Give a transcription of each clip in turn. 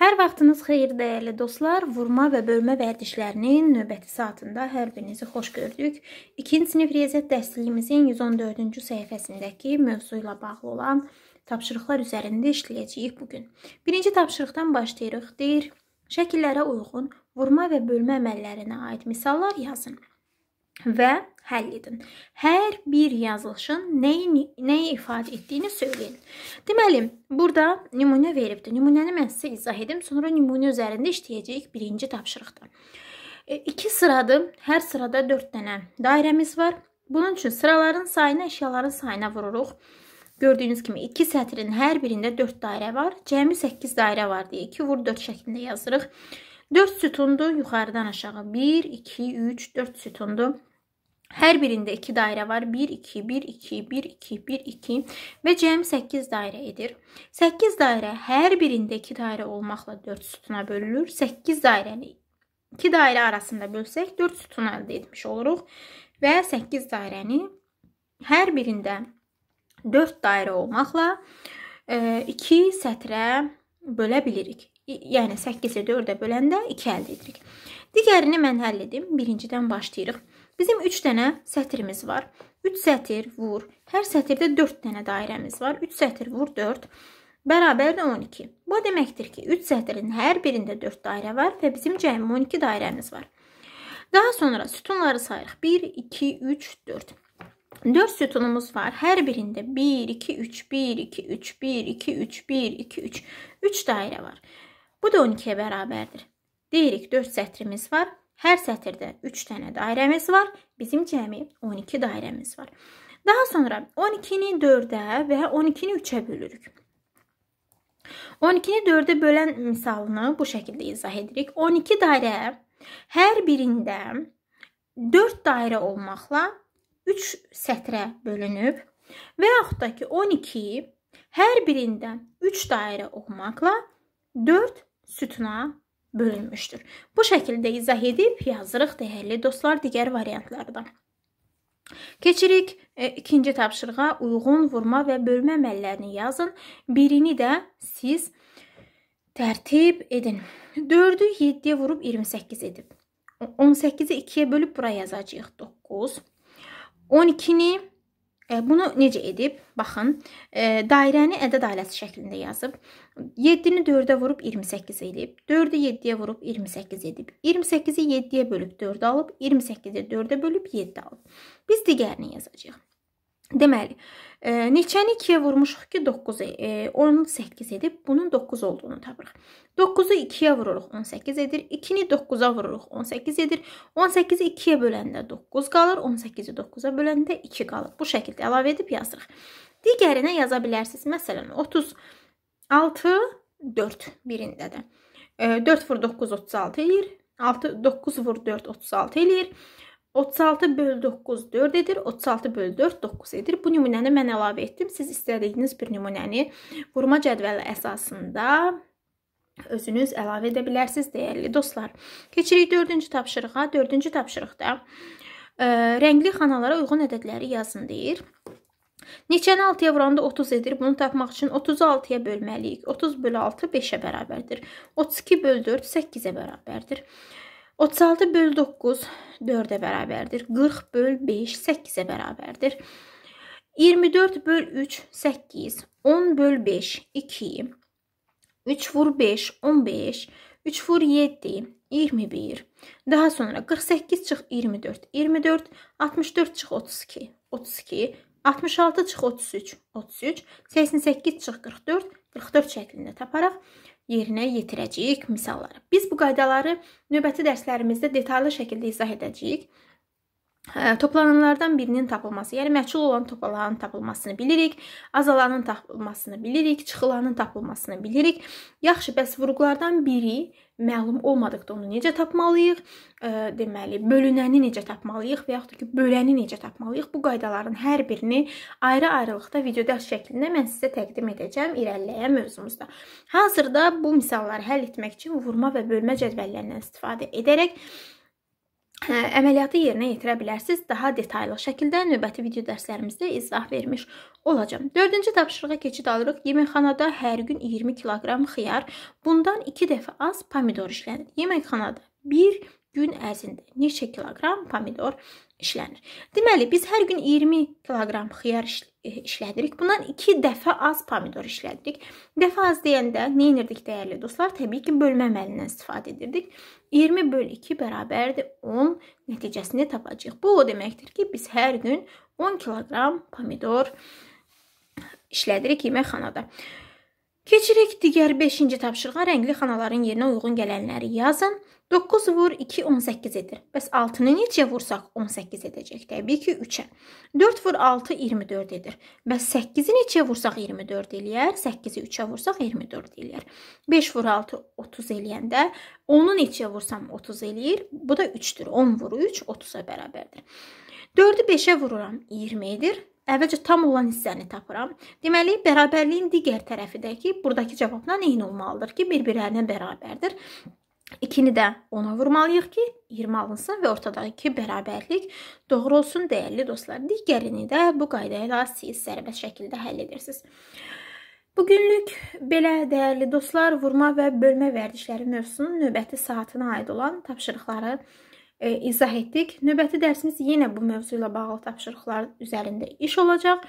Hər vaxtınız xeyir dəyərli dostlar. Vurma və bölmə vərdişlərinin növbəti saatında hər birinizi xoş gördük. 2-ci sinif riyaziyyat dərsliyimizin 114-cü səhifəsindəki mövzu ilə bağlı olan tapşırıqlar üzərində işləyəcəyik bu gün. Birinci tapşırıqdan başlayırıq. Deyir: Şəkillərə uyğun vurma və bölmə əməllərinə aid misallar yazın və həll edin. Hər bir yazılışın nəyi, nəyi ifadə etdiyini söyləyin. Deməli, burada nümunə veribdir. Nümunəni mən sizə izah edim, sonra nümunə üzərində işləyəcəyik birinci tapşırıqda. E, iki sıradır, hər sırada 4 dənə dairəmiz var. Bunun üçün sıraların sayını əşyaların sayına vururuq. Gördüyünüz kimi 2 sətrin hər birində 4 dairə var. Cəmi 8 dairə var deyə 2 vur 4 şəklində yazırıq. 4 sütundur yuxarıdan aşağı 1, 2, 3, 4 sütundur. Hər birində 2 dairə var. 1 2 1 2 1 2 1 2 və cəmi 8 dairə edir. 8 dairə hər birində 2 dairə olmaqla 4 sütuna bölünür. 8 dairəni 2 dairə arasında bölsək 4 sütun əldə etmiş oluruq və 8 dairəni hər birində 4 dairə olmaqla 2 e, sətrə bölə bilirik. Yəni 8-i 4-ə böləndə 2 əldə edirik. Digərini mən həll edim. Birincidən başlayırıq. Bizim 3 dənə sətirimiz var. 3 sətir vur. Hər sətirdə 4 dənə dairəmiz var. 3 sətir vur 4 bərabər də 12. Bu deməkdir ki, 3 sətirin hər birində 4 dairə var və bizim cəmi 12 dairəmiz var. Daha sonra sütunları sayırıq. 1, 2, 3, 4. 4 sütunumuz var. Hər birində 1, 2, 3, 1, 2, 3, 1, 2, 3, 1, 2, 3, 3 dairə var. Bu da 12-yə bərabərdir. Deyirik 4 sətrimiz var. Hər sətirdə 3 dənə dairəmiz var. Bizim cəmi 12 dairəmiz var. Daha sonra 12-ni 4-ə və 12-ni 3-ə bölürük. 12-ni 4-ə bölən misalını bu şəkildə izah edirik. 12 dairə hər birində 4 dairə olmaqla 3 sətrə bölünüb və yaxud da ki 12 hər birindən 3 dairə olmaqla 4 sütuna bölünmüşdür. Bu şəkildə izah edib yazdırıq dəyərli dostlar digər variantlardan. Keçirik e, ikinci tapşırığa uyğun vurma və bölmə əməllərini yazın. Birini də siz tərtib edin. 4-ü 7-yə vurub 28 edib. 18-i 2-yə bölüb bura yazacağıq 9. 12-ni E, bunu necə edib? Baxın, e, dairəni ədəd ailəsi şəklində yazıb. 7-ni 4-ə vurub 28 edib. 4-ü 7-yə vurub 28 edib. 28-i 7-yə bölüb 4 alıb, 28-i 4-ə bölüb 7 alıb. Biz digərini yazacağıq. Deməli, e, neçəni 2-yə vurmuşuq ki, 9, e, 18 edib, bunun 9 olduğunu tapırıq. 9-u 2-yə vururuq, 18 edir. 2-ni 9-a vururuq, 18 edir. 18-i 2-yə böləndə 9 qalır, 18-i 9-a böləndə 2 qalır. Bu şəkildə əlavə edib yazırıq. Digərinə yaza bilərsiniz. Məsələn, 36, 4 birindədir. E, 4 vur 9, 36 eləyir. 6, 9 vur 4, 36 eləyir. 36 bölü 9 4 edir. 36 bölü 4 9 edir. Bu nümunəni mən əlavə etdim. Siz istədiyiniz bir nümunəni vurma cədvəli əsasında özünüz əlavə edə bilərsiniz dəyərli dostlar. Keçirik 4-cü tapşırığa. 4-cü tapşırıqda ə, e, rəngli xanalara uyğun ədədləri yazın deyir. Neçəni 6-ya vuranda 30 edir. Bunu tapmaq üçün 30-u 6-ya bölməliyik. 30 bölü 6 5-ə bərabərdir. 32 bölü 4 8-ə bərabərdir. 32 36 böl 9 4-ə bərabərdir. 40 böl 5 8-ə bərabərdir. 24 böl 3 8, 10 böl 5 2, 3 vur 5 15, 3 vur 7 21. Daha sonra 48 çıx 24 24, 64 çıx 32 32, 66 çıx 33 33, 88 çıx 44 44 şəklində taparaq yerinə yetirəcəyik misalları. Biz bu qaydaları növbəti dərslərimizdə detallı şəkildə izah edəcəyik. Hə, toplananlardan birinin tapılması, yəni məchul olan topalanın tapılmasını bilirik, azalanın tapılmasını bilirik, çıxılanın tapılmasını bilirik. Yaxşı, bəs vurğulardan biri məlum olmadıqda onu necə tapmalıyıq? E, deməli, bölünəni necə tapmalıyıq və yaxud da ki, böləni necə tapmalıyıq? Bu qaydaların hər birini ayrı-ayrılıqda video dərs şəklində mən sizə təqdim edəcəm irəliləyən mövzumuzda. Hazırda bu misalları həll etmək üçün vurma və bölmə cədvəllərindən istifadə edərək Hə, əməliyyatı yerinə yetirə bilərsiniz. Daha detaylı şəkildə növbəti video dərslərimizdə izah vermiş olacağım. 4-cü tapşırığa keçid alırıq. Yeməkxanada hər gün 20 kiloqram xiyar, bundan 2 dəfə az pomidor işlənir. Yeməkxanada 1 gün ərzində neçə kiloqram pomidor işlənir? işlənir. Deməli, biz hər gün 20 kiloqram xiyar e, işlədirik. Bundan 2 dəfə az pomidor işlədirik. Dəfə az deyəndə nə edirdik dəyərli dostlar? Təbii ki, bölmə əməlindən istifadə edirdik. 20 böl 2 bərabərdir 10 nəticəsini tapacağıq. Bu o deməkdir ki, biz hər gün 10 kiloqram pomidor işlədirik yeməkxanada. xanada. Keçirik digər 5-ci tapşırığa rəngli xanaların yerinə uyğun gələnləri yazın. 9 vur 2 18 edir. Bəs 6-nı neçə vursaq 18 edəcək? Təbii ki, 3-ə. 4 vur 6 24 edir. Bəs 8-i neçə vursaq 24 eləyər? 8-i 3-ə vursaq 24 eləyər. 5 vur 6 30 eləyəndə 10-u neçə vursam 30 eləyir. Bu da 3-dür. 10 vur 3 30-a bərabərdir. 4-ü 5-ə vururam 20 edir əvvəlcə tam olan hissəni tapıram. Deməli, bərabərliyin digər tərəfi də ki, buradakı cavabla eyni olmalıdır ki, bir-birlərinə bərabərdir. 2-ni də 10-a vurmalıyıq ki, 20 alınsın və ortadakı bərabərlik doğru olsun, dəyərli dostlar. Digərini də bu qayda ilə siz sərbəst şəkildə həll edirsiniz. Bugünlük belə dəyərli dostlar, vurma və bölmə vərdişləri mövzusunun növbəti saatına aid olan tapşırıqları görəcəksiniz. E, izah etdik. Növbəti dərsimiz yenə bu mövzu ilə bağlı tapşırıqlar üzərində iş olacaq.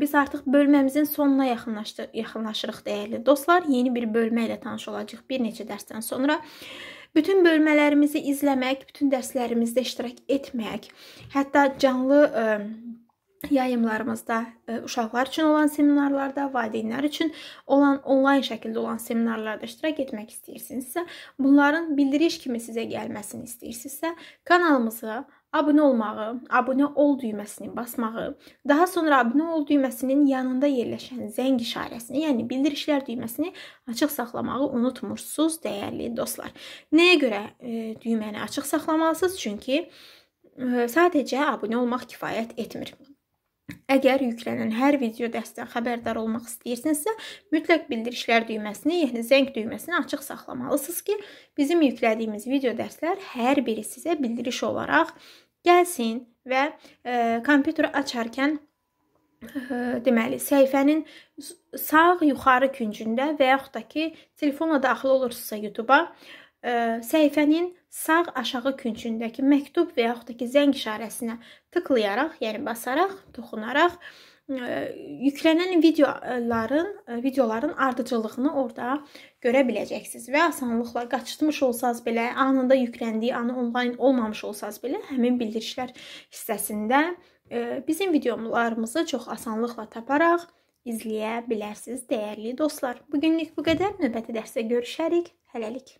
Biz artıq bölməmizin sonuna yaxınlaşdıq, yaxınlaşırıq dəyərli dostlar. Yeni bir bölmə ilə tanış olacağıq bir neçə dərsdən sonra. Bütün bölmələrimizi izləmək, bütün dərslərimizdə iştirak etmək, hətta canlı ə, yayımlarımızda e, uşaqlar üçün olan seminarlarda, valideynlər üçün olan onlayn şəkildə olan seminarlarda iştirak etmək istəyirsinizsə, bunların bildiriş kimi sizə gəlməsini istəyirsinizsə, kanalımızı abunə olmağı, abunə ol düyməsini basmağı, daha sonra abunə ol düyməsinin yanında yerləşən zəng işarəsini, yəni bildirişlər düyməsini açıq saxlamağı unutmursunuz, dəyərli dostlar. Nəyə görə e, düyməni açıq saxlamalısınız? Çünki e, sadəcə abunə olmaq kifayət etmir. Əgər yüklənən hər video dərsdən xəbərdar olmaq istəyirsinizsə, mütləq bildirişlər düyməsini, yəni zəng düyməsini açıq saxlamalısınız ki, bizim yüklədiyimiz video dərslər hər biri sizə bildiriş olaraq gəlsin və e, kompüteri açarkən e, deməli, səhifənin sağ yuxarı küncündə və yaxud da ki, telefonla daxil olursunuzsa YouTube-a, e, səhifənin sağ aşağı küncündəki məktub və yaxud da ki, zəng işarəsinə tıklayaraq, yəni basaraq, toxunaraq ə, e, yüklənən videoların, ə, e, videoların ardıcıllığını orada görə biləcəksiniz və asanlıqla qaçıtmış olsanız belə, anında yükləndiyi anı onlayn olmamış olsanız belə, həmin bildirişlər hissəsində ə, e, bizim videolarımızı çox asanlıqla taparaq izləyə bilərsiniz, dəyərli dostlar. Bugünlük bu qədər. Növbəti dərsdə görüşərik. Hələlik.